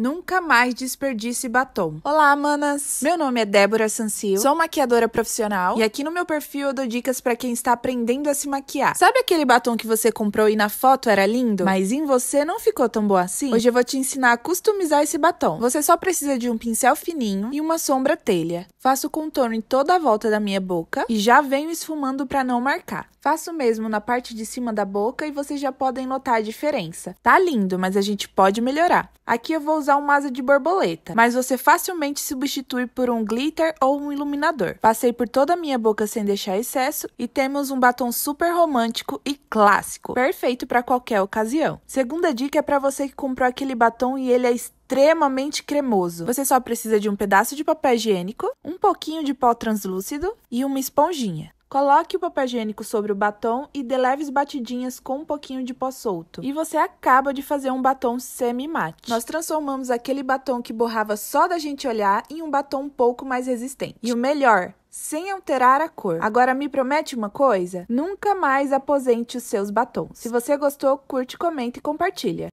Nunca mais desperdice batom. Olá, manas! Meu nome é Débora Sansil, sou maquiadora profissional e aqui no meu perfil eu dou dicas para quem está aprendendo a se maquiar. Sabe aquele batom que você comprou e na foto era lindo, mas em você não ficou tão bom assim? Hoje eu vou te ensinar a customizar esse batom. Você só precisa de um pincel fininho e uma sombra telha. Faço o contorno em toda a volta da minha boca e já venho esfumando para não marcar. Faço o mesmo na parte de cima da boca e vocês já podem notar a diferença. Tá lindo, mas a gente pode melhorar. Aqui eu vou usar usar um asa de borboleta, mas você facilmente substitui por um glitter ou um iluminador. Passei por toda a minha boca sem deixar excesso e temos um batom super romântico e clássico, perfeito para qualquer ocasião. Segunda dica é para você que comprou aquele batom e ele é extremamente cremoso. Você só precisa de um pedaço de papel higiênico, um pouquinho de pó translúcido e uma esponjinha. Coloque o papel higiênico sobre o batom e dê leves batidinhas com um pouquinho de pó solto. E você acaba de fazer um batom semi-mate. Nós transformamos aquele batom que borrava só da gente olhar em um batom um pouco mais resistente. E o melhor, sem alterar a cor. Agora me promete uma coisa? Nunca mais aposente os seus batons. Se você gostou, curte, comenta e compartilha.